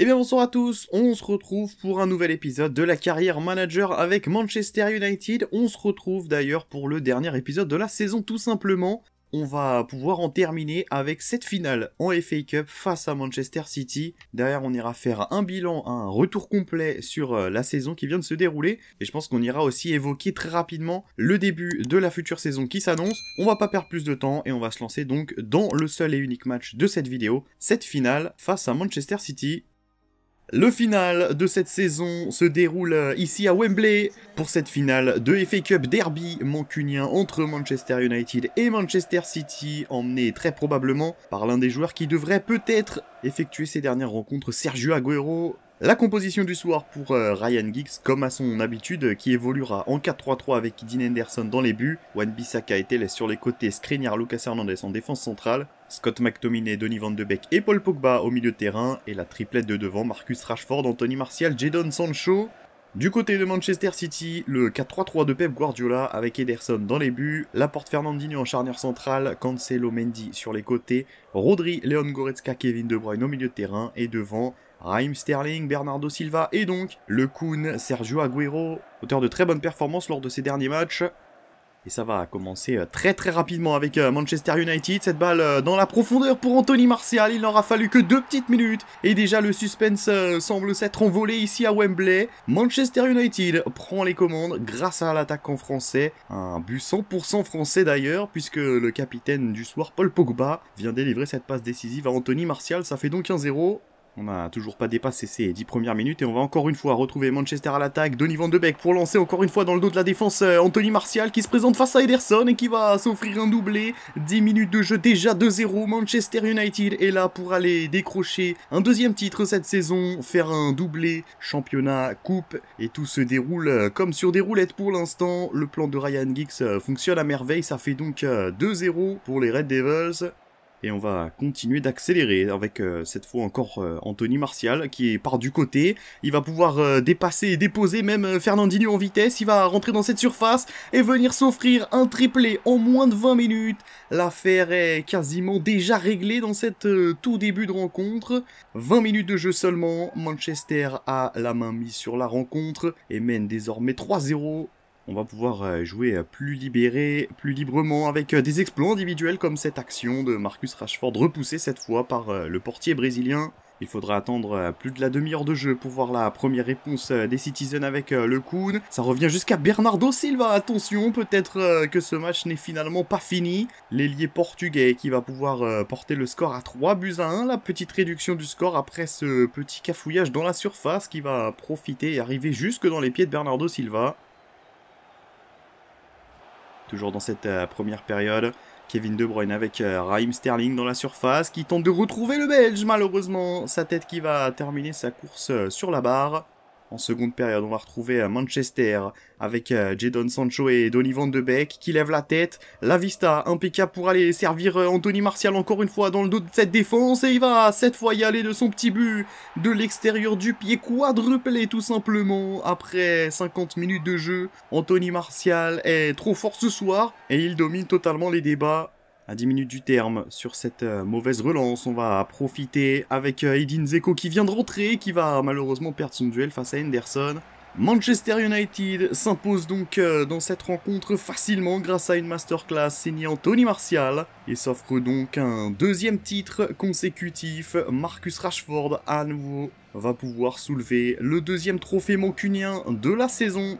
Eh bien bonsoir à tous, on se retrouve pour un nouvel épisode de la carrière manager avec Manchester United. On se retrouve d'ailleurs pour le dernier épisode de la saison tout simplement. On va pouvoir en terminer avec cette finale en FA Cup face à Manchester City. Derrière, on ira faire un bilan, un retour complet sur euh, la saison qui vient de se dérouler. Et je pense qu'on ira aussi évoquer très rapidement le début de la future saison qui s'annonce. On va pas perdre plus de temps et on va se lancer donc dans le seul et unique match de cette vidéo, cette finale face à Manchester City. Le final de cette saison se déroule euh, ici à Wembley pour cette finale de FA Cup Derby mancunien entre Manchester United et Manchester City, emmené très probablement par l'un des joueurs qui devrait peut-être effectuer ces dernières rencontres, Sergio Aguero, la composition du soir pour euh, Ryan Giggs, comme à son habitude, euh, qui évoluera en 4-3-3 avec Dean Anderson dans les buts, Wan Bissaka et Telles sur les côtés, Skriniar, Lucas Hernandez en défense centrale, Scott McTominay, Donny Van de Beek et Paul Pogba au milieu de terrain, et la triplette de devant, Marcus Rashford, Anthony Martial, Jadon Sancho. Du côté de Manchester City, le 4-3-3 de Pep Guardiola avec Ederson dans les buts, Laporte Fernandinho en charnière centrale, Cancelo Mendy sur les côtés, Rodri, Leon Goretzka, Kevin De Bruyne au milieu de terrain et devant Raheem Sterling, Bernardo Silva et donc le Kun Sergio Agüero, auteur de très bonnes performances lors de ces derniers matchs. Et ça va commencer euh, très très rapidement avec euh, Manchester United. Cette balle euh, dans la profondeur pour Anthony Martial. Il n'aura fallu que deux petites minutes. Et déjà le suspense semble s'être envolé ici à Wembley. Manchester United prend les commandes grâce à l'attaque en français. Un but 100% français d'ailleurs, puisque le capitaine du soir, Paul Pogba, vient délivrer cette passe décisive à Anthony Martial. Ça fait donc 1-0. On n'a toujours pas dépassé ces 10 premières minutes et on va encore une fois retrouver Manchester à l'attaque. Donny Van de Beek pour lancer encore une fois dans le dos de la défense euh, Anthony Martial qui se présente face à Ederson et qui va s'offrir un doublé. 10 minutes de jeu déjà 2-0. Manchester United est là pour aller décrocher un deuxième titre cette saison, faire un doublé, championnat, coupe et tout se déroule euh, comme sur des roulettes pour l'instant. Le plan de Ryan Giggs euh, fonctionne à merveille, ça fait donc 2-0 pour les Red Devils. Et on va continuer d'accélérer avec euh, cette fois encore euh, Anthony Martial qui part du côté. Il va pouvoir euh, dépasser et déposer même Fernandinho en vitesse. Il va rentrer dans cette surface et venir s'offrir un triplé en moins de 20 minutes. L'affaire est quasiment déjà réglée dans cette tout début de rencontre. 20 minutes de jeu seulement. Manchester a la main mise sur la rencontre et mène désormais 3-0 on va pouvoir euh, jouer euh, plus libéré, plus librement avec euh, des exploits individuels comme cette action de Marcus Rashford repoussée cette fois par le portier brésilien. Il faudra attendre plus de la demi-heure de jeu pour voir la première réponse des Citizens avec le coup. Ça revient jusqu'à Bernardo Silva. Attention, peut-être que ce match n'est finalement pas fini. L'ailier portugais qui va pouvoir porter le score à 3 buts à 1. La petite réduction du score après ce petit cafouillage dans la surface qui va profiter et arriver jusque dans les pieds de Bernardo Silva. Toujours dans cette euh, première période, Kevin De Bruyne avec euh, Raheem Sterling dans la surface qui tente de retrouver le Belge malheureusement. Sa tête qui va terminer sa course euh, sur la barre. En seconde période, on va retrouver euh, Manchester avec euh, Jadon Sancho et Donny Van de Beek qui lèvent la tête. La Vista impeccable pour aller servir euh, Anthony Martial encore une fois dans le dos de cette défense et il va cette fois y aller de son petit but de l'extérieur du pied quadruplé tout simplement après 50 minutes de jeu. Anthony Martial est trop fort ce soir et il domine totalement les débats à 10 minutes du terme sur cette euh, mauvaise relance. On va profiter avec euh, Edin Zeko qui vient de rentrer, qui va malheureusement perdre son duel face à Henderson. Manchester United s'impose donc euh, dans cette rencontre facilement grâce à une masterclass signée Tony Martial et s'offre donc un deuxième titre consécutif. Marcus Rashford à nouveau va pouvoir soulever le deuxième trophée mancunien de la saison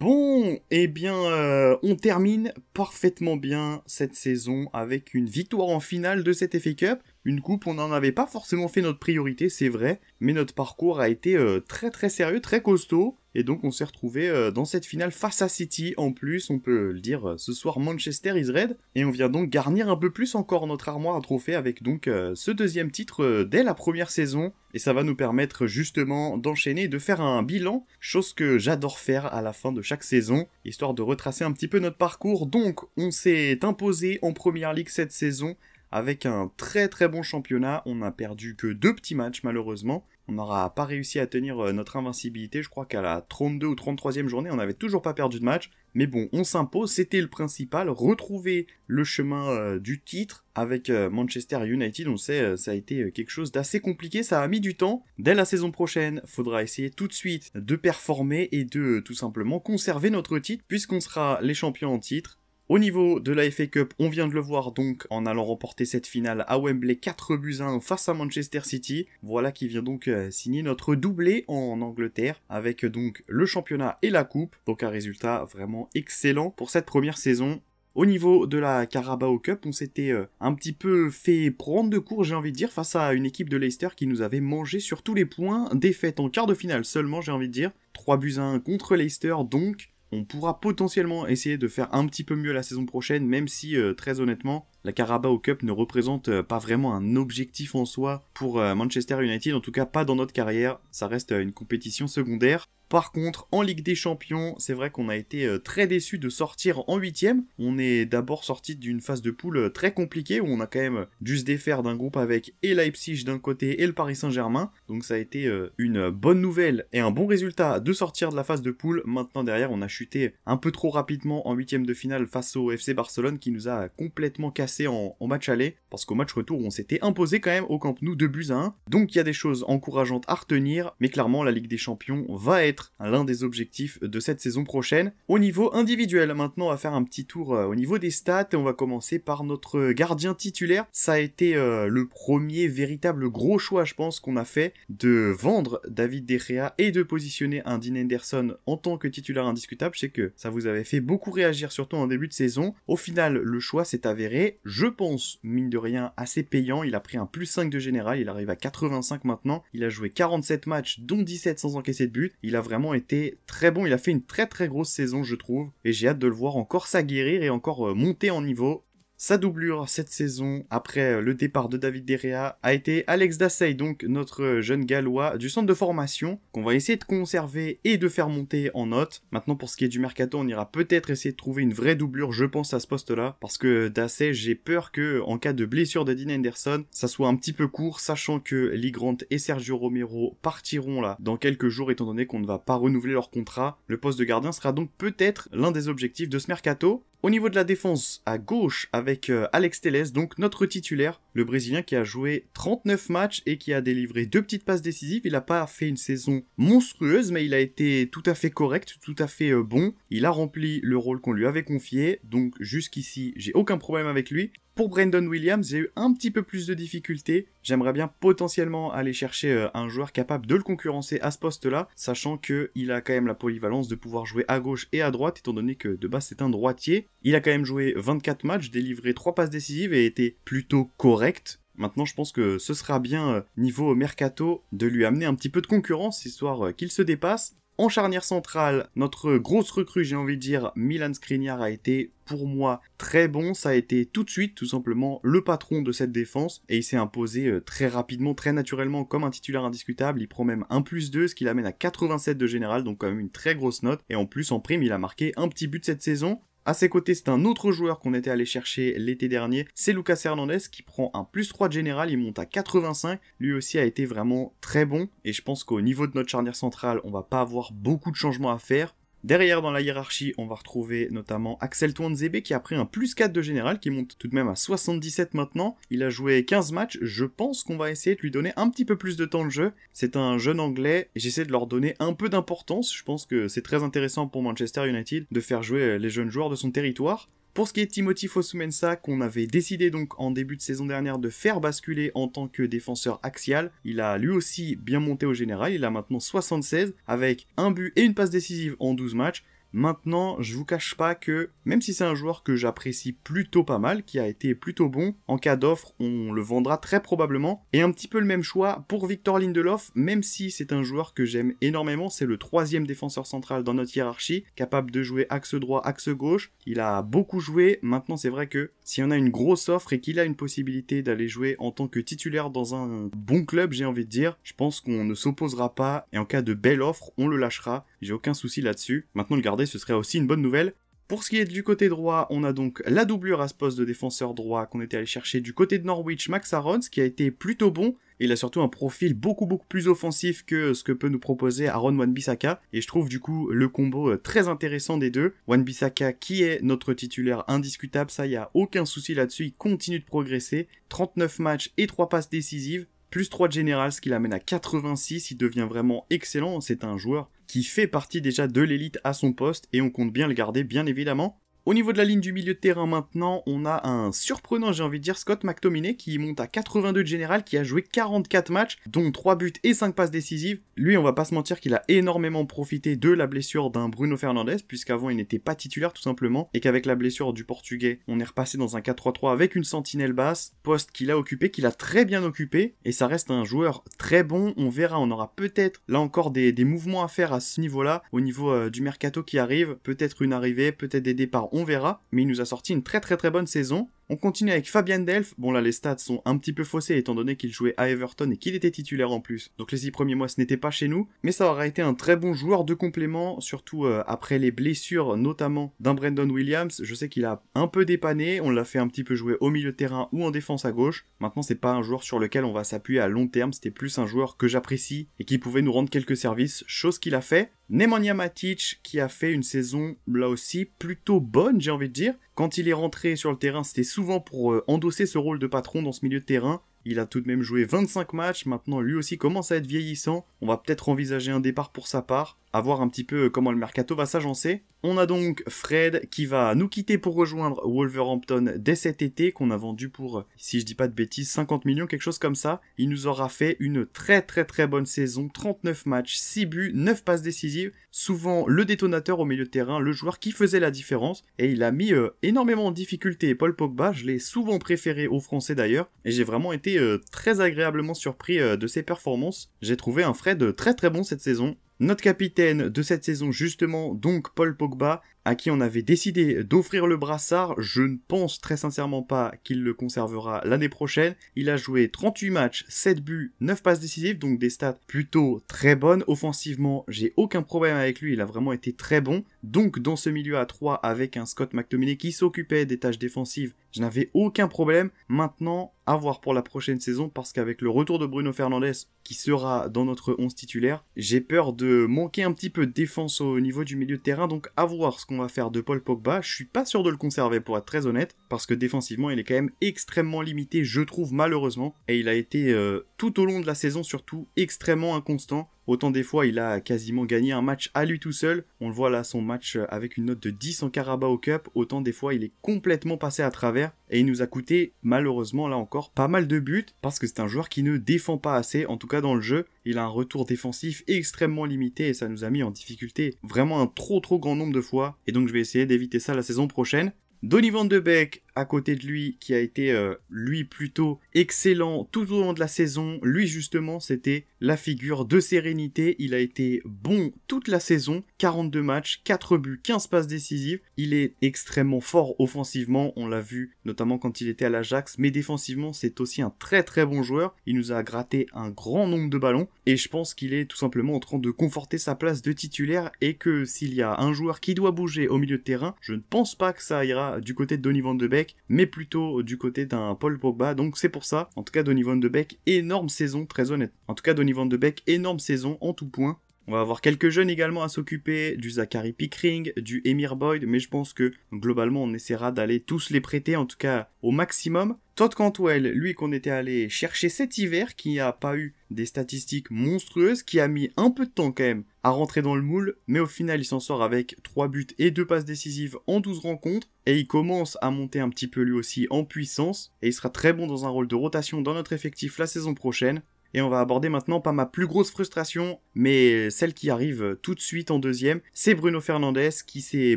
Bon, eh bien, euh, on termine parfaitement bien cette saison avec une victoire en finale de cet FA Cup. Une coupe, on n'en avait pas forcément fait notre priorité, c'est vrai, mais notre parcours a été euh, très très sérieux, très costaud. Et donc on s'est retrouvé euh, dans cette finale face à City en plus, on peut le dire, euh, ce soir Manchester is red. Et on vient donc garnir un peu plus encore notre armoire à trophées avec donc euh, ce deuxième titre dès la première saison. Et ça va nous permettre justement d'enchaîner, de faire un bilan, chose que j'adore faire à la fin de chaque saison, histoire de retracer un petit peu notre parcours. Donc on s'est imposé en Première Ligue cette saison avec un très très bon championnat. On n'a perdu que deux petits matchs malheureusement on n'aura pas réussi à tenir euh, notre invincibilité. Je crois qu'à la 32 ou 33e journée, on n'avait toujours pas perdu de match. Mais bon, on s'impose, c'était le principal, retrouver le chemin euh, du titre avec euh, Manchester United, on sait, ça a été quelque chose d'assez compliqué, ça a mis du temps. Dès la saison prochaine, faudra essayer tout de suite de performer et de tout simplement conserver notre titre, puisqu'on sera les champions en titre, au niveau de la FA Cup, on vient de le voir donc en allant remporter cette finale à Wembley 4 buts 1 face à Manchester City. Voilà qui vient donc euh, signer notre doublé en Angleterre avec donc le championnat et la coupe. Donc un résultat vraiment excellent pour cette première saison. Au niveau de la Carabao Cup, on s'était euh, un petit peu fait prendre de court, j'ai envie de dire, face à une équipe de Leicester qui nous avait mangé sur tous les points, défaite en quart de finale seulement, j'ai envie de dire. 3 buts 1 contre Leicester, donc on pourra potentiellement essayer de faire un petit peu mieux la saison prochaine, même si euh, très honnêtement, la Carabao Cup ne représente euh, pas vraiment un objectif en soi pour euh, Manchester United, en tout cas pas dans notre carrière, ça reste une compétition secondaire. Par contre, en Ligue des Champions, c'est vrai qu'on a été euh, très déçu de sortir en huitième. On est d'abord sorti d'une phase de poule euh, très compliquée où on a quand même dû se défaire d'un groupe avec et Leipzig d'un côté et le Paris Saint-Germain. Donc ça a été euh, une bonne nouvelle et un bon résultat de sortir de la phase de poule. Maintenant derrière, on a chuté un peu trop rapidement en huitième de finale face au FC Barcelone qui nous a complètement cassé en, match aller parce qu'au match retour, on s'était imposé quand même au Camp Nou de buts à 1. Donc il y a des choses encourageantes à retenir, mais clairement la Ligue des Champions va être l'un des objectifs de cette saison prochaine. Au niveau individuel, maintenant on va faire un petit tour euh, au niveau des stats et on va commencer par notre gardien titulaire. Ça a été euh, le premier véritable gros choix, je pense, qu'on a fait de vendre David De Gea et de positionner un Dean Henderson en tant que titulaire indiscutable. Je sais que ça vous avait fait beaucoup réagir, surtout en début de saison. Au final, le choix s'est avéré, je pense, mine de rien, assez payant. Il a pris un plus 5 de général, il arrive à 85 maintenant. Il a joué 47 matchs, dont 17 sans encaisser de but. Il a vraiment vraiment été très bon. Il a fait une très très grosse saison, je trouve, et j'ai hâte de le voir encore s'aguerrir et encore euh, monter en niveau. Sa doublure cette saison, après euh, le départ de David Derrea, a été Alex Dassey, donc notre euh, jeune gallois du centre de formation, qu'on va essayer de conserver et de faire monter en note. Maintenant, pour ce qui est du mercato, on ira peut-être essayer de trouver une vraie doublure, je pense, à ce poste-là, parce que Dassey, j'ai peur que, en cas de blessure de Dean Anderson, ça soit un petit peu court, sachant que Lee Grant et Sergio Romero partiront là dans quelques jours, étant donné qu'on ne va pas renouveler leur contrat. Le poste de gardien sera donc peut-être l'un des objectifs de ce mercato. Au niveau de la défense, à gauche, avec euh, Alex Teles, donc notre titulaire, le Brésilien qui a joué 39 matchs et qui a délivré deux petites passes décisives. Il n'a pas fait une saison monstrueuse, mais il a été tout à fait correct, tout à fait euh, bon. Il a rempli le rôle qu'on lui avait confié, donc jusqu'ici, j'ai aucun problème avec lui. Pour Brandon Williams, j'ai eu un petit peu plus de difficultés. J'aimerais bien potentiellement aller chercher euh, un joueur capable de le concurrencer à ce poste-là, sachant qu'il a quand même la polyvalence de pouvoir jouer à gauche et à droite, étant donné que de base c'est un droitier. Il a quand même joué 24 matchs, délivré 3 passes décisives et était plutôt correct. Maintenant, je pense que ce sera bien, euh, niveau mercato, de lui amener un petit peu de concurrence, histoire euh, qu'il se dépasse. En charnière centrale, notre grosse recrue, j'ai envie de dire, Milan Skriniar a été pour moi très bon. Ça a été tout de suite, tout simplement, le patron de cette défense et il s'est imposé euh, très rapidement, très naturellement comme un titulaire indiscutable. Il prend même un plus 2, ce qui l'amène à 87 de général, donc quand même une très grosse note. Et en plus, en prime, il a marqué un petit but cette saison. À ses côtés, c'est un autre joueur qu'on était allé chercher l'été dernier, c'est Lucas Hernandez qui prend un plus 3 de général, il monte à 85, lui aussi a été vraiment très bon, et je pense qu'au niveau de notre charnière centrale, on va pas avoir beaucoup de changements à faire, Derrière dans la hiérarchie, on va retrouver notamment Axel Twanzebe qui a pris un plus 4 de général qui monte tout de même à 77 maintenant. Il a joué 15 matchs, je pense qu'on va essayer de lui donner un petit peu plus de temps de jeu. C'est un jeune anglais, j'essaie de leur donner un peu d'importance, je pense que c'est très intéressant pour Manchester United de faire jouer les jeunes joueurs de son territoire. Pour ce qui est de Timothy Fosumensa, qu'on avait décidé donc en début de saison dernière de faire basculer en tant que défenseur axial, il a lui aussi bien monté au général, il a maintenant 76 avec un but et une passe décisive en 12 matchs, Maintenant, je vous cache pas que, même si c'est un joueur que j'apprécie plutôt pas mal, qui a été plutôt bon, en cas d'offre, on le vendra très probablement. Et un petit peu le même choix pour Victor Lindelof, même si c'est un joueur que j'aime énormément, c'est le troisième défenseur central dans notre hiérarchie, capable de jouer axe droit, axe gauche. Il a beaucoup joué, maintenant c'est vrai que si on a une grosse offre et qu'il a une possibilité d'aller jouer en tant que titulaire dans un bon club, j'ai envie de dire, je pense qu'on ne s'opposera pas, et en cas de belle offre, on le lâchera. J'ai aucun souci là-dessus. Maintenant, le garder ce serait aussi une bonne nouvelle. Pour ce qui est du côté droit, on a donc la doublure à ce poste de défenseur droit qu'on était allé chercher du côté de Norwich, Max ce qui a été plutôt bon. Il a surtout un profil beaucoup beaucoup plus offensif que ce que peut nous proposer Aaron Wan-Bissaka. Et je trouve du coup le combo euh, très intéressant des deux. Wan-Bissaka qui est notre titulaire indiscutable, ça y a aucun souci là-dessus, il continue de progresser. 39 matchs et 3 passes décisives plus 3 de général, ce qui l'amène à 86, il devient vraiment excellent, c'est un joueur qui fait partie déjà de l'élite à son poste et on compte bien le garder bien évidemment. Au niveau de la ligne du milieu de terrain maintenant, on a un surprenant, j'ai envie de dire, Scott McTominay qui monte à 82 de général, qui a joué 44 matchs, dont 3 buts et 5 passes décisives. Lui, on va pas se mentir qu'il a énormément profité de la blessure d'un Bruno Fernandez, puisqu'avant il n'était pas titulaire tout simplement, et qu'avec la blessure du Portugais, on est repassé dans un 4-3-3 avec une sentinelle basse, poste qu'il a occupé, qu'il a très bien occupé, et ça reste un joueur très bon. On verra, on aura peut-être là encore des, mouvements à faire à ce niveau-là, au niveau euh, du mercato qui arrive, peut-être une arrivée, peut-être des départs on verra, mais il nous a sorti une très très très bonne saison. On continue avec Fabien Delph. Bon là les stats sont un petit peu faussés étant donné qu'il jouait à Everton et qu'il était titulaire en plus. Donc les 6 premiers mois ce n'était pas chez nous. Mais ça aurait été un très bon joueur de complément, surtout euh, après les blessures notamment d'un Brandon Williams. Je sais qu'il a un peu dépanné, on l'a fait un petit peu jouer au milieu de terrain ou en défense à gauche. Maintenant c'est pas un joueur sur lequel on va s'appuyer à long terme, c'était plus un joueur que j'apprécie et qui pouvait nous rendre quelques services, chose qu'il a fait. Nemanja Matic qui a fait une saison là aussi plutôt bonne j'ai envie de dire. Quand il est rentré sur le terrain c'était souvent pour euh, endosser ce rôle de patron dans ce milieu de terrain. Il a tout de même joué 25 matchs, maintenant lui aussi commence à être vieillissant. On va peut-être envisager un départ pour sa part à voir un petit peu comment le mercato va s'agencer. On a donc Fred qui va nous quitter pour rejoindre Wolverhampton dès cet été, qu'on a vendu pour, si je dis pas de bêtises, 50 millions, quelque chose comme ça. Il nous aura fait une très très très bonne saison, 39 matchs, 6 buts, 9 passes décisives, souvent le détonateur au milieu de terrain, le joueur qui faisait la différence, et il a mis euh, énormément en difficulté Paul Pogba, je l'ai souvent préféré aux Français d'ailleurs, et j'ai vraiment été euh, très agréablement surpris euh, de ses performances. J'ai trouvé un Fred très très bon cette saison, notre capitaine de cette saison, justement, donc Paul Pogba, à qui on avait décidé d'offrir le brassard, je ne pense très sincèrement pas qu'il le conservera l'année prochaine. Il a joué 38 matchs, 7 buts, 9 passes décisives, donc des stats plutôt très bonnes. Offensivement, j'ai aucun problème avec lui, il a vraiment été très bon. Donc dans ce milieu à 3 avec un Scott McTominay qui s'occupait des tâches défensives, je n'avais aucun problème. Maintenant, à voir pour la prochaine saison parce qu'avec le retour de Bruno Fernandez qui sera dans notre 11 titulaire, j'ai peur de manquer un petit peu de défense au niveau du milieu de terrain. Donc à voir ce qu'on va faire de Paul Pogba, je suis pas sûr de le conserver pour être très honnête, parce que défensivement il est quand même extrêmement limité, je trouve malheureusement, et il a été euh, tout au long de la saison surtout extrêmement inconstant. Autant des fois, il a quasiment gagné un match à lui tout seul. On le voit là, son match euh, avec une note de 10 en au Cup. Autant des fois, il est complètement passé à travers. Et il nous a coûté, malheureusement, là encore, pas mal de buts. Parce que c'est un joueur qui ne défend pas assez, en tout cas dans le jeu. Il a un retour défensif extrêmement limité et ça nous a mis en difficulté vraiment un trop trop grand nombre de fois. Et donc, je vais essayer d'éviter ça la saison prochaine. Donny Van de Beek à côté de lui qui a été, euh, lui, plutôt excellent tout au long de la saison. Lui, justement, c'était la figure de sérénité. Il a été bon toute la saison. 42 matchs, 4 buts, 15 passes décisives. Il est extrêmement fort offensivement. On l'a vu notamment quand il était à l'Ajax. Mais défensivement, c'est aussi un très très bon joueur. Il nous a gratté un grand nombre de ballons. Et je pense qu'il est tout simplement en train de conforter sa place de titulaire. Et que s'il y a un joueur qui doit bouger au milieu de terrain, je ne pense pas que ça ira du côté de Donny Van de Beek mais plutôt du côté d'un Paul Pogba. Donc c'est pour ça, en tout cas Donny Van de Beek, énorme saison, très honnête. En tout cas Donny Van de Beek, énorme saison en tout point. On va avoir quelques jeunes également à s'occuper, du Zachary Pickering, du Emir Boyd, mais je pense que globalement on essaiera d'aller tous les prêter, en tout cas au maximum. Todd Cantwell, lui qu'on était allé chercher cet hiver, qui n'a pas eu des statistiques monstrueuses, qui a mis un peu de temps quand même à rentrer dans le moule, mais au final il s'en sort avec 3 buts et 2 passes décisives en 12 rencontres, et il commence à monter un petit peu lui aussi en puissance, et il sera très bon dans un rôle de rotation dans notre effectif la saison prochaine. Et on va aborder maintenant pas ma plus grosse frustration, mais celle qui arrive tout de suite en deuxième. C'est Bruno Fernandez qui s'est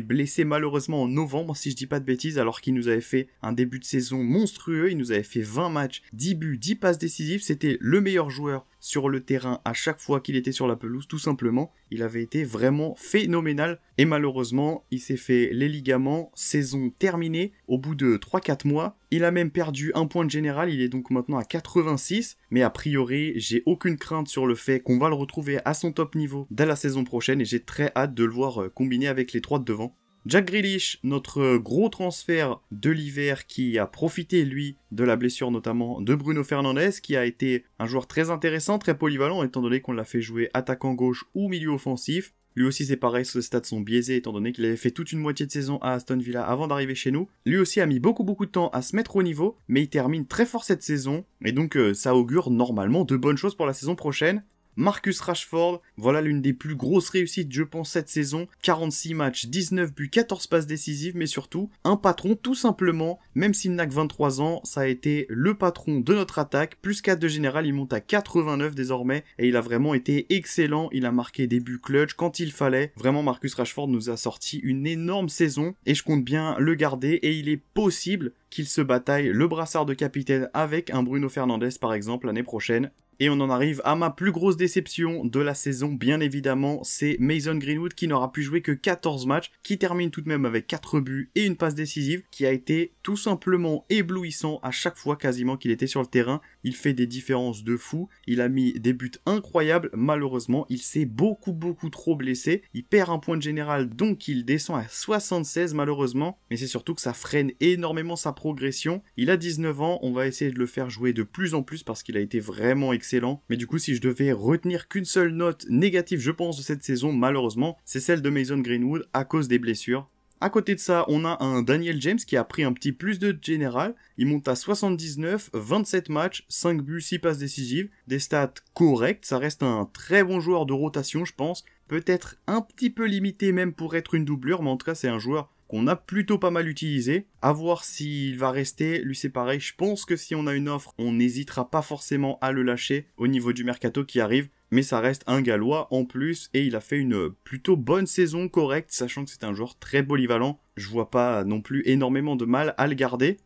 blessé malheureusement en novembre, si je dis pas de bêtises, alors qu'il nous avait fait un début de saison monstrueux. Il nous avait fait 20 matchs, 10 buts, 10 passes décisives. C'était le meilleur joueur sur le terrain à chaque fois qu'il était sur la pelouse, tout simplement. Il avait été vraiment phénoménal. Et malheureusement, il s'est fait les ligaments, saison terminée, au bout de 3-4 mois. Il a même perdu un point de général, il est donc maintenant à 86. Mais a priori, j'ai aucune crainte sur le fait qu'on va le retrouver à son top niveau dès la saison prochaine et j'ai très hâte de le voir euh, combiner avec les trois de devant. Jack Grealish, notre gros transfert de l'hiver qui a profité, lui, de la blessure notamment de Bruno Fernandez, qui a été un joueur très intéressant, très polyvalent, étant donné qu'on l'a fait jouer attaquant gauche ou milieu offensif. Lui aussi, c'est pareil, ses stats sont biaisés étant donné qu'il avait fait toute une moitié de saison à Aston Villa avant d'arriver chez nous. Lui aussi a mis beaucoup beaucoup de temps à se mettre au niveau, mais il termine très fort cette saison et donc euh, ça augure normalement de bonnes choses pour la saison prochaine. Marcus Rashford. Voilà l'une des plus grosses réussites, je pense, cette saison. 46 matchs, 19 buts, 14 passes décisives, mais surtout un patron tout simplement. Même s'il n'a que 23 ans, ça a été le patron de notre attaque. Plus 4 de général, il monte à 89 désormais et il a vraiment été excellent. Il a marqué des buts clutch quand il fallait. Vraiment, Marcus Rashford nous a sorti une énorme saison et je compte bien le garder et il est possible qu'il se bataille le brassard de capitaine avec un Bruno Fernandez par exemple l'année prochaine. Et on en arrive à ma plus grosse déception de la saison, bien évidemment, c'est Mason Greenwood qui n'aura pu jouer que 14 matchs, qui termine tout de même avec 4 buts et une passe décisive, qui a été tout simplement éblouissant à chaque fois quasiment qu'il était sur le terrain. Il fait des différences de fou, il a mis des buts incroyables, malheureusement, il s'est beaucoup beaucoup trop blessé, il perd un point de général donc il descend à 76 malheureusement, mais c'est surtout que ça freine énormément sa progression. Il a 19 ans, on va essayer de le faire jouer de plus en plus parce qu'il a été vraiment excellent. Mais du coup, si je devais retenir qu'une seule note négative, je pense, de cette saison, malheureusement, c'est celle de Mason Greenwood à cause des blessures. À côté de ça, on a un Daniel James qui a pris un petit plus de général. Il monte à 79, 27 matchs, 5 buts, 6 passes décisives, des stats correctes. Ça reste un très bon joueur de rotation, je pense. Peut-être un petit peu limité même pour être une doublure, mais en tout cas, c'est un joueur qu'on a plutôt pas mal utilisé. À voir s'il va rester, lui c'est pareil. Je pense que si on a une offre, on n'hésitera pas forcément à le lâcher au niveau du mercato qui arrive. Mais ça reste un gallois en plus et il a fait une plutôt bonne saison correcte, sachant que c'est un joueur très polyvalent. Je vois pas non plus énormément de mal à le garder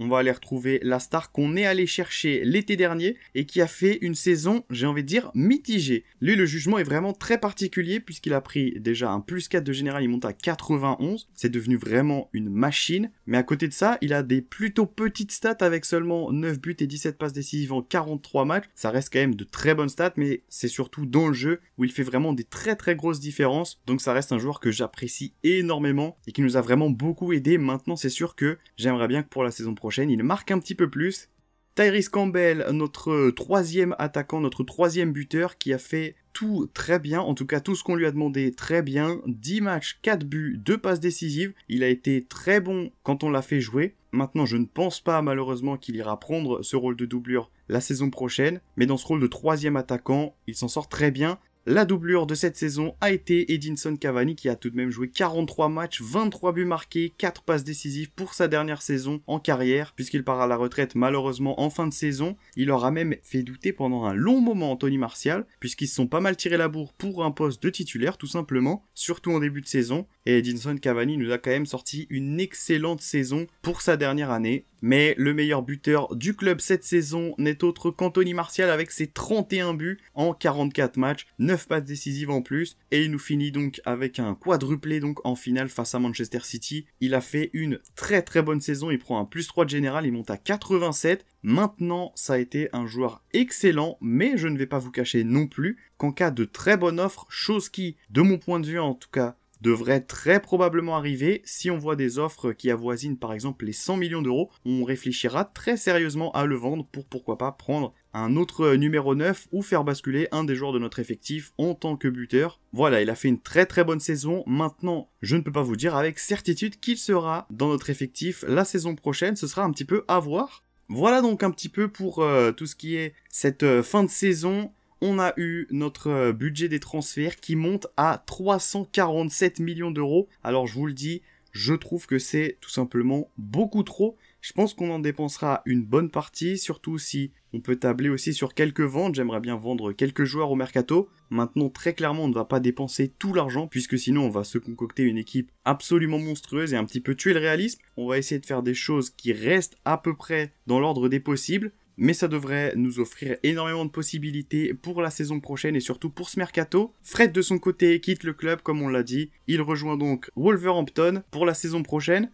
on va aller retrouver la star qu'on est allé chercher l'été dernier et qui a fait une saison, j'ai envie de dire, mitigée. Lui, le jugement est vraiment très particulier puisqu'il a pris déjà un plus 4 de général, il monte à 91. C'est devenu vraiment une machine. Mais à côté de ça, il a des plutôt petites stats avec seulement 9 buts et 17 passes décisives en 43 matchs. Ça reste quand même de très bonnes stats, mais c'est surtout dans le jeu où il fait vraiment des très très grosses différences. Donc ça reste un joueur que j'apprécie énormément et qui nous a vraiment beaucoup aidé. Maintenant, c'est sûr que j'aimerais bien que pour la saison prochaine, il marque un petit peu plus Tyrese Campbell, notre troisième attaquant, notre troisième buteur, qui a fait tout très bien, en tout cas tout ce qu'on lui a demandé très bien. 10 matchs, 4 buts, 2 passes décisives. Il a été très bon quand on l'a fait jouer. Maintenant, je ne pense pas malheureusement qu'il ira prendre ce rôle de doublure la saison prochaine, mais dans ce rôle de troisième attaquant, il s'en sort très bien. La doublure de cette saison a été Edinson Cavani qui a tout de même joué 43 matchs, 23 buts marqués, 4 passes décisives pour sa dernière saison en carrière puisqu'il part à la retraite malheureusement en fin de saison. Il aura même fait douter pendant un long moment Anthony Martial puisqu'ils se sont pas mal tirés la bourre pour un poste de titulaire tout simplement, surtout en début de saison. Et Edinson Cavani nous a quand même sorti une excellente saison pour sa dernière année. Mais le meilleur buteur du club cette saison n'est autre qu'Anthony Martial avec ses 31 buts en 44 matchs, 9 passes décisives en plus, et il nous finit donc avec un quadruplé donc en finale face à Manchester City. Il a fait une très très bonne saison, il prend un plus 3 de général, il monte à 87. Maintenant, ça a été un joueur excellent, mais je ne vais pas vous cacher non plus qu'en cas de très bonne offre, chose qui, de mon point de vue en tout cas, devrait très probablement arriver. Si on voit des offres qui avoisinent par exemple les 100 millions d'euros, on réfléchira très sérieusement à le vendre pour pourquoi pas prendre un autre euh, numéro 9 ou faire basculer un des joueurs de notre effectif en tant que buteur. Voilà, il a fait une très très bonne saison. Maintenant, je ne peux pas vous dire avec certitude qu'il sera dans notre effectif la saison prochaine. Ce sera un petit peu à voir. Voilà donc un petit peu pour euh, tout ce qui est cette euh, fin de saison on a eu notre euh, budget des transferts qui monte à 347 millions d'euros. Alors je vous le dis, je trouve que c'est tout simplement beaucoup trop. Je pense qu'on en dépensera une bonne partie, surtout si on peut tabler aussi sur quelques ventes. J'aimerais bien vendre quelques joueurs au mercato. Maintenant, très clairement, on ne va pas dépenser tout l'argent, puisque sinon on va se concocter une équipe absolument monstrueuse et un petit peu tuer le réalisme. On va essayer de faire des choses qui restent à peu près dans l'ordre des possibles mais ça devrait nous offrir énormément de possibilités pour la saison prochaine et surtout pour ce mercato. Fred de son côté quitte le club comme on l'a dit, il rejoint donc Wolverhampton pour la saison prochaine.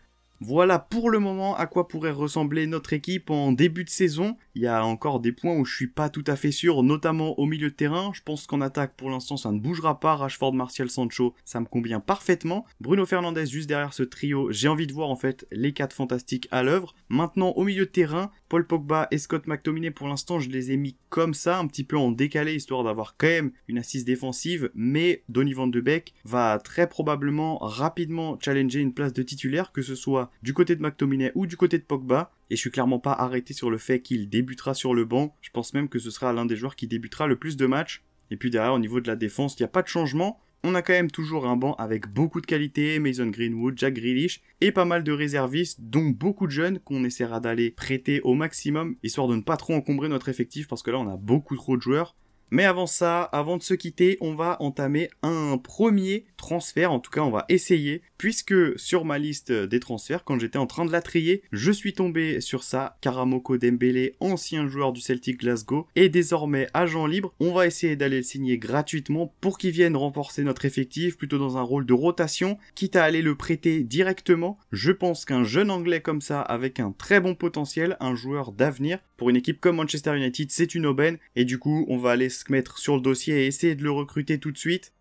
Voilà pour le moment à quoi pourrait ressembler notre équipe en début de saison. Il y a encore des points où je suis pas tout à fait sûr, notamment au milieu de terrain. Je pense qu'en attaque, pour l'instant, ça ne bougera pas. Rashford, Martial, Sancho, ça me convient parfaitement. Bruno Fernandez, juste derrière ce trio, j'ai envie de voir en fait les quatre fantastiques à l'œuvre. Maintenant, au milieu de terrain, Paul Pogba et Scott McTominay, pour l'instant, je les ai mis comme ça, un petit peu en décalé, histoire d'avoir quand même une assise défensive. Mais Donny Van de Beek va très probablement rapidement challenger une place de titulaire, que ce soit du côté de McTominay ou du côté de Pogba. Et je suis clairement pas arrêté sur le fait qu'il débutera sur le banc. Je pense même que ce sera l'un des joueurs qui débutera le plus de matchs. Et puis derrière, au niveau de la défense, il n'y a pas de changement. On a quand même toujours un banc avec beaucoup de qualité, Mason Greenwood, Jack Grealish, et pas mal de réservistes, dont beaucoup de jeunes qu'on essaiera d'aller prêter au maximum, histoire de ne pas trop encombrer notre effectif, parce que là on a beaucoup trop de joueurs. Mais avant ça, avant de se quitter, on va entamer un premier transfert, en tout cas on va essayer puisque sur ma liste des transferts, quand j'étais en train de la trier, je suis tombé sur ça. Karamoko Dembele, ancien joueur du Celtic Glasgow, est désormais agent libre. On va essayer d'aller le signer gratuitement pour qu'il vienne renforcer notre effectif, plutôt dans un rôle de rotation, quitte à aller le prêter directement. Je pense qu'un jeune anglais comme ça, avec un très bon potentiel, un joueur d'avenir, pour une équipe comme Manchester United, c'est une aubaine. Et du coup, on va aller se mettre sur le dossier et essayer de le recruter tout de suite.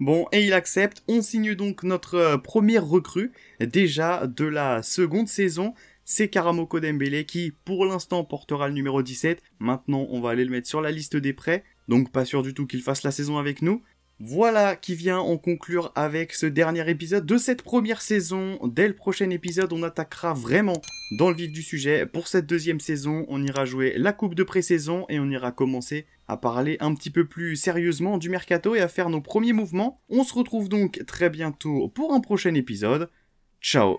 Bon, et il accepte. On signe donc notre euh, première recrue, déjà de la seconde saison. C'est Karamoko Dembele qui, pour l'instant, portera le numéro 17. Maintenant, on va aller le mettre sur la liste des prêts. Donc, pas sûr du tout qu'il fasse la saison avec nous. Voilà qui vient en conclure avec ce dernier épisode de cette première saison. Dès le prochain épisode, on attaquera vraiment dans le vif du sujet. Pour cette deuxième saison, on ira jouer la coupe de pré-saison et on ira commencer à parler un petit peu plus sérieusement du mercato et à faire nos premiers mouvements. On se retrouve donc très bientôt pour un prochain épisode. Ciao